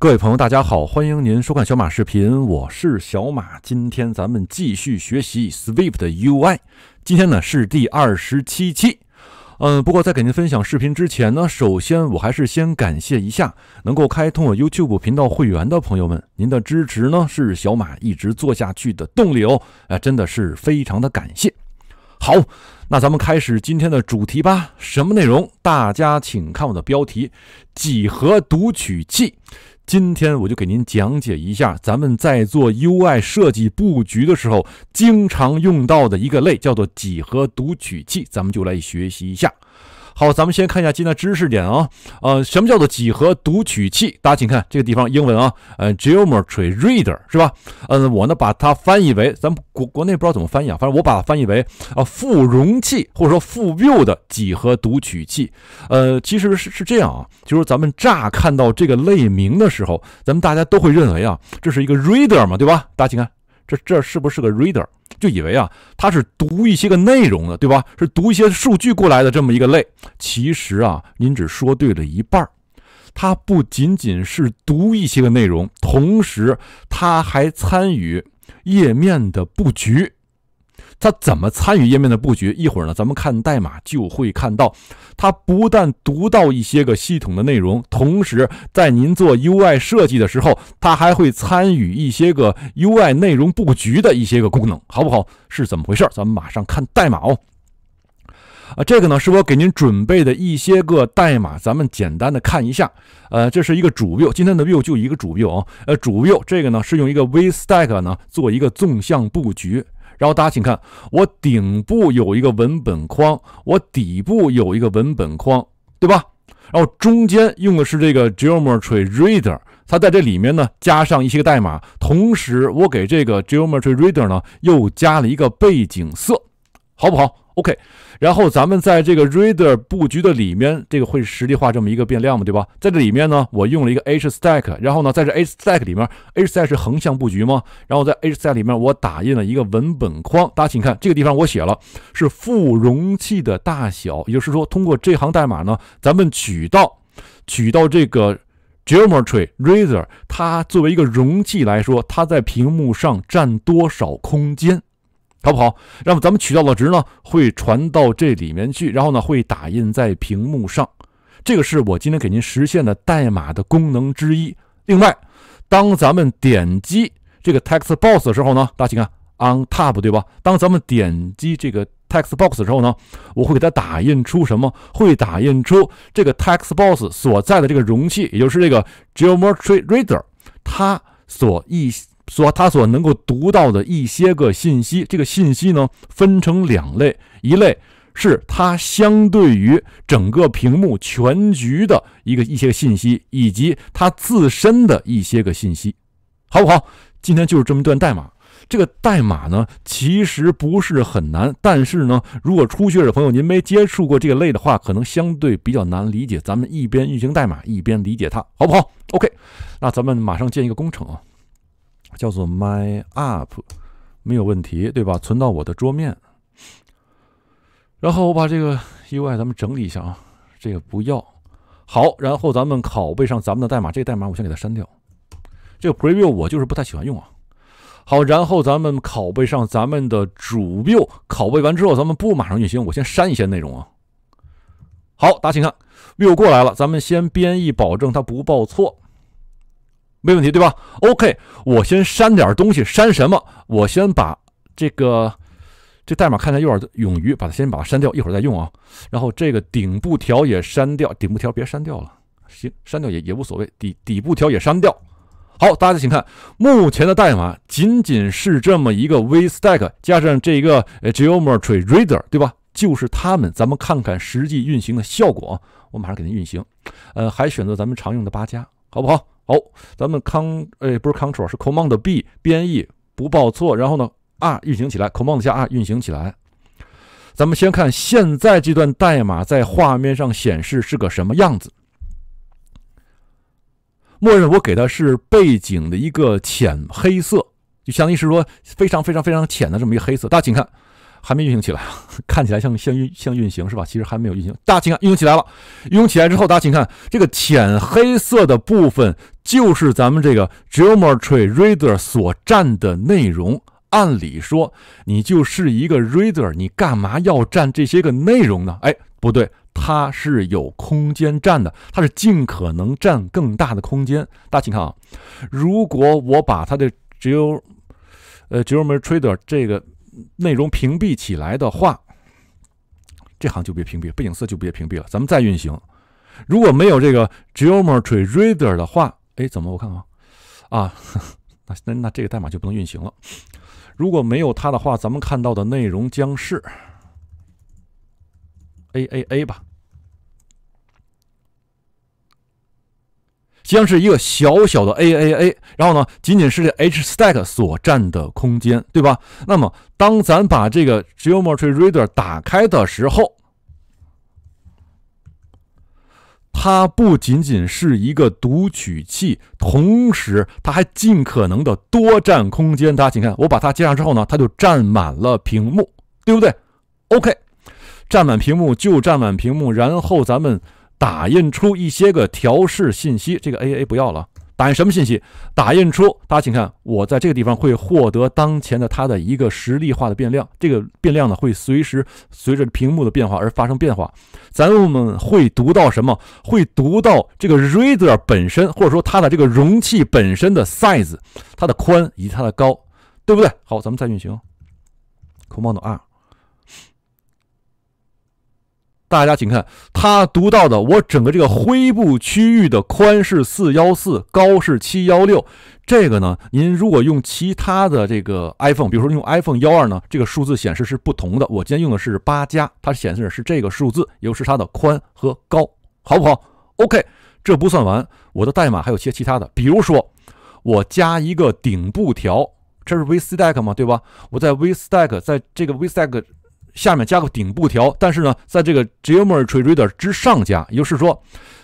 各位朋友，大家好，欢迎您收看小马视频，我是小马。今天咱们继续学习 Swift UI，今天呢是第二十七期。嗯，不过在给您分享视频之前呢，首先我还是先感谢一下能够开通我 YouTube 频道会员的朋友们，您的支持呢是小马一直做下去的动力哦，哎，真的是非常的感谢。好，那咱们开始今天的主题吧。什么内容？大家请看我的标题：几何读取器。今天我就给您讲解一下，咱们在做 UI 设计布局的时候，经常用到的一个类，叫做几何读取器。咱们就来学习一下。好，咱们先看一下今天的知识点啊，呃，什么叫做几何读取器？大家请看这个地方英文啊，呃，geometry reader 是吧？嗯，我呢把它翻译为，咱们国国内不知道怎么翻译啊，反正我把它翻译为啊富容器或者说富 view 的几何读取器。呃，其实是是这样啊，就是咱们乍看到这个类名的时候，咱们大家都会认为啊这是一个 reader 嘛，对吧？大家请看。这这是不是个 reader？就以为啊，他是读一些个内容的，对吧？是读一些数据过来的这么一个类。其实啊，您只说对了一半儿，它不仅仅是读一些个内容，同时它还参与页面的布局。它怎么参与页面的布局？一会儿呢，咱们看代码就会看到，它不但读到一些个系统的内容，同时在您做 UI 设计的时候，它还会参与一些个 UI 内容布局的一些个功能，好不好？是怎么回事？咱们马上看代码哦。啊，这个呢是我给您准备的一些个代码，咱们简单的看一下。呃，这是一个主 view，今天的 view 就一个主 view 啊。呃，主 view 这个呢是用一个 VStack 呢做一个纵向布局。然后大家请看，我顶部有一个文本框，我底部有一个文本框，对吧？然后中间用的是这个 Geometry Reader，它在这里面呢加上一些代码，同时我给这个 Geometry Reader 呢又加了一个背景色，好不好？OK，然后咱们在这个 reader 布局的里面，这个会实例化这么一个变量嘛，对吧？在这里面呢，我用了一个 H Stack，然后呢，在这 H Stack 里面，H Stack 是横向布局吗？然后在 H Stack 里面，我打印了一个文本框。大家请看这个地方，我写了是副容器的大小，也就是说，通过这行代码呢，咱们取到取到这个 Geometry Reader，它作为一个容器来说，它在屏幕上占多少空间？好不好？那么咱们取到的值呢会传到这里面去，然后呢会打印在屏幕上。这个是我今天给您实现的代码的功能之一。另外，当咱们点击这个 text box 的时候呢，大家请看 on top 对吧？当咱们点击这个 text box 的时候呢，我会给它打印出什么？会打印出这个 text box 所在的这个容器，也就是这个 geometry reader，它所意所他所能够读到的一些个信息，这个信息呢分成两类，一类是它相对于整个屏幕全局的一个一些个信息，以及它自身的一些个信息，好不好？今天就是这么一段代码，这个代码呢其实不是很难，但是呢，如果初学者朋友您没接触过这个类的话，可能相对比较难理解。咱们一边运行代码一边理解它，好不好？OK，那咱们马上建一个工程啊。叫做 my app，没有问题，对吧？存到我的桌面。然后我把这个 UI，咱们整理一下啊，这个不要。好，然后咱们拷贝上咱们的代码，这个代码我先给它删掉。这个 preview 我就是不太喜欢用啊。好，然后咱们拷贝上咱们的主 view，拷贝完之后，咱们不马上运行，我先删一些内容啊。好，大家请看 view 过来了，咱们先编译，保证它不报错。没问题，对吧？OK，我先删点东西。删什么？我先把这个这代码看一下，一会儿用于把它先把它删掉，一会儿再用啊。然后这个顶部条也删掉，顶部条别删掉了，行，删掉也也无所谓。底底部条也删掉。好，大家请看，目前的代码仅仅是这么一个 VStack 加上这一个 GeometryReader，对吧？就是它们。咱们看看实际运行的效果。我马上给您运行。呃，还选择咱们常用的八加，好不好？好，咱们 c o 哎不是 control 是 command b 编译不报错，然后呢 r 运行起来 command 加 r 运行起来。咱们先看现在这段代码在画面上显示是个什么样子。默认我给的是背景的一个浅黑色，就相当于是说非常非常非常浅的这么一个黑色。大家请看。还没运行起来啊？看起来像像运像运行是吧？其实还没有运行。大家请看，运行起来了。运行起来之后，大家请看，这个浅黑色的部分就是咱们这个 geometry reader 所占的内容。按理说，你就是一个 reader，你干嘛要占这些个内容呢？哎，不对，它是有空间占的，它是尽可能占更大的空间。大家请看啊，如果我把它的 geo，呃 geometry reader 这个。内容屏蔽起来的话，这行就别屏蔽，背景色就别屏蔽了。咱们再运行，如果没有这个 g e o m e t r y r e a d e r 的话，哎，怎么？我看看，啊，那那那这个代码就不能运行了。如果没有它的话，咱们看到的内容将是 A A A 吧。将是一个小小的 AAA，然后呢，仅仅是这 HStack 所占的空间，对吧？那么，当咱把这个 GeometryReader 打开的时候，它不仅仅是一个读取器，同时它还尽可能的多占空间。大家请看，我把它接上之后呢，它就占满了屏幕，对不对？OK，占满屏幕就占满屏幕，然后咱们。打印出一些个调试信息，这个 a a 不要了。打印什么信息？打印出，大家请看，我在这个地方会获得当前的它的一个实例化的变量。这个变量呢，会随时随着屏幕的变化而发生变化。咱们会读到什么？会读到这个 reader 本身，或者说它的这个容器本身的 size，它的宽以及它的高，对不对？好，咱们再运行 command r。大家请看，他读到的我整个这个灰部区域的宽是四幺四，高是七幺六。这个呢，您如果用其他的这个 iPhone，比如说用 iPhone 幺二呢，这个数字显示是不同的。我今天用的是八加，它显示的是这个数字，也就是它的宽和高，好不好？OK，这不算完，我的代码还有些其他的，比如说我加一个顶部条，这是 VStack 嘛，对吧？我在 VStack，在这个 VStack。下面加个顶部条，但是呢，在这个 Geometry Reader 之上加，也就是说，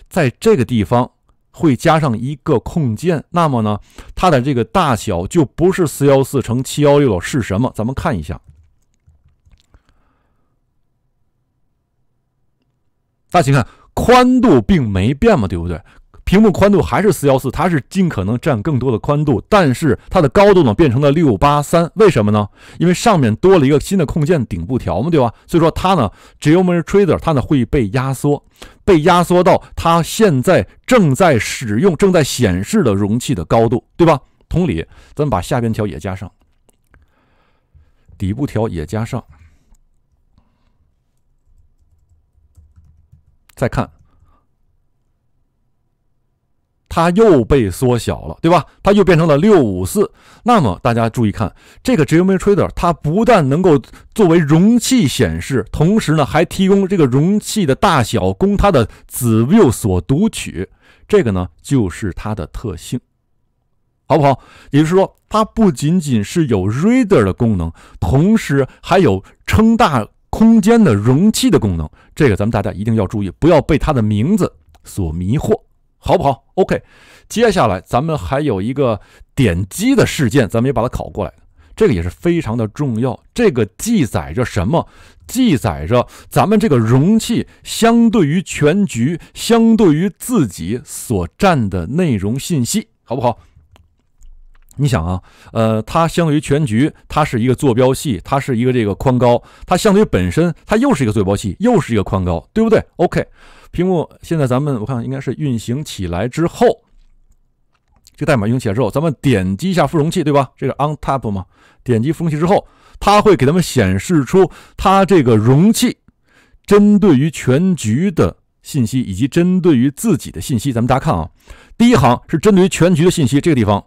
在这个地方会加上一个空间。那么呢，它的这个大小就不是四幺四乘七幺六了，是什么？咱们看一下，大家请看，宽度并没变嘛，对不对？屏幕宽度还是四幺四，它是尽可能占更多的宽度，但是它的高度呢变成了六八三，为什么呢？因为上面多了一个新的控件顶部条嘛，对吧？所以说它呢，Geometry Trader 它呢会被压缩，被压缩到它现在正在使用、正在显示的容器的高度，对吧？同理，咱们把下边条也加上，底部条也加上，再看。它又被缩小了，对吧？它又变成了六五四。那么大家注意看，这个 g e o m e trader 它不但能够作为容器显示，同时呢，还提供这个容器的大小供它的子 view 所读取。这个呢，就是它的特性，好不好？也就是说，它不仅仅是有 reader 的功能，同时还有撑大空间的容器的功能。这个咱们大家一定要注意，不要被它的名字所迷惑。好不好？OK，接下来咱们还有一个点击的事件，咱们也把它考过来。这个也是非常的重要。这个记载着什么？记载着咱们这个容器相对于全局、相对于自己所占的内容信息，好不好？你想啊，呃，它相对于全局，它是一个坐标系，它是一个这个宽高；它相对于本身，它又是一个坐标系，又是一个宽高，对不对？OK。屏幕现在咱们我看应该是运行起来之后，这个代码运行起来之后，咱们点击一下副容器，对吧？这个 on tap 嘛，点击容器之后，它会给咱们显示出它这个容器针对于全局的信息，以及针对于自己的信息。咱们大家看啊，第一行是针对于全局的信息，这个地方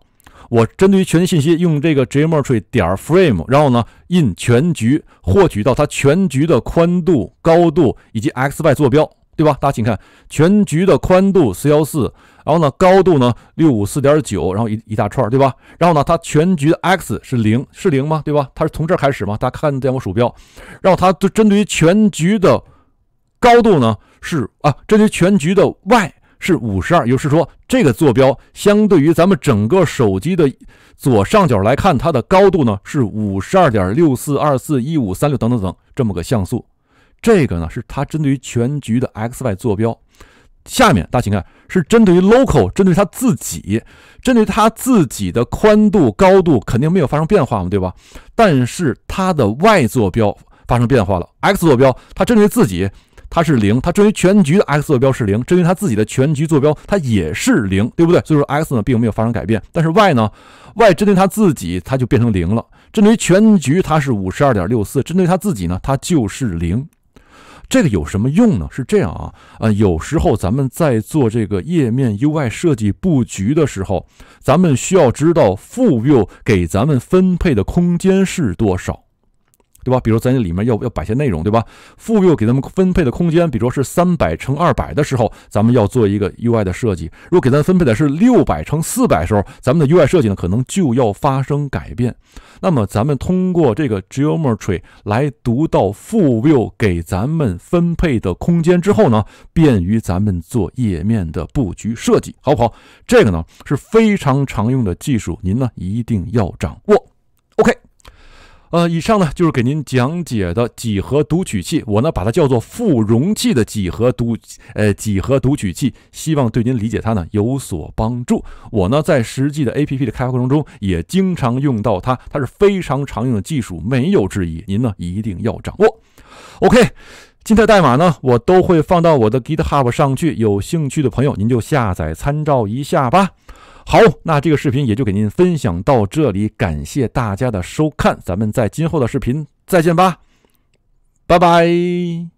我针对于全局信息用这个 geometry 点 frame，然后呢，印全局获取到它全局的宽度、高度以及 x、y 坐标。对吧？大家请看全局的宽度四幺四，然后呢高度呢六五四点九，然后一一大串，对吧？然后呢它全局的 x 是零，是零吗？对吧？它是从这儿开始吗？大家看见我鼠标，然后它就针对于全局的高度呢是啊，针对于全局的 y 是五十二，也就是说这个坐标相对于咱们整个手机的左上角来看，它的高度呢是五十二点六四二四一五三六等等等这么个像素。这个呢是它针对于全局的 x y 坐标，下面大家请看是针对于 local，针对它自己，针对它自己的宽度高度肯定没有发生变化嘛，对吧？但是它的 y 坐标发生变化了，x 坐标它针对自己它是零，它针对于全局的 x 坐标是零，针对它自己的全局坐标它也是零，对不对？所以说 x 呢并没有发生改变，但是 y 呢，y 针对它自己它就变成零了，针对于全局它是五十二点六四，针对它自己呢它就是零。这个有什么用呢？是这样啊，呃，有时候咱们在做这个页面 UI 设计布局的时候，咱们需要知道父 view 给咱们分配的空间是多少。对吧？比如咱这里面要要摆些内容，对吧？负 view 给咱们分配的空间，比如是三百乘二百的时候，咱们要做一个 UI 的设计；如果给咱分配的是六百乘四百时候，咱们的 UI 设计呢可能就要发生改变。那么咱们通过这个 geometry 来读到负 view 给咱们分配的空间之后呢，便于咱们做页面的布局设计，好不好？这个呢是非常常用的技术，您呢一定要掌握。呃，以上呢就是给您讲解的几何读取器，我呢把它叫做富容器的几何读，呃，几何读取器，希望对您理解它呢有所帮助。我呢在实际的 A P P 的开发过程中也经常用到它，它是非常常用的技术，没有质疑，您呢一定要掌握。OK，今天的代码呢我都会放到我的 Git Hub 上去，有兴趣的朋友您就下载参照一下吧。好，那这个视频也就给您分享到这里，感谢大家的收看，咱们在今后的视频再见吧，拜拜。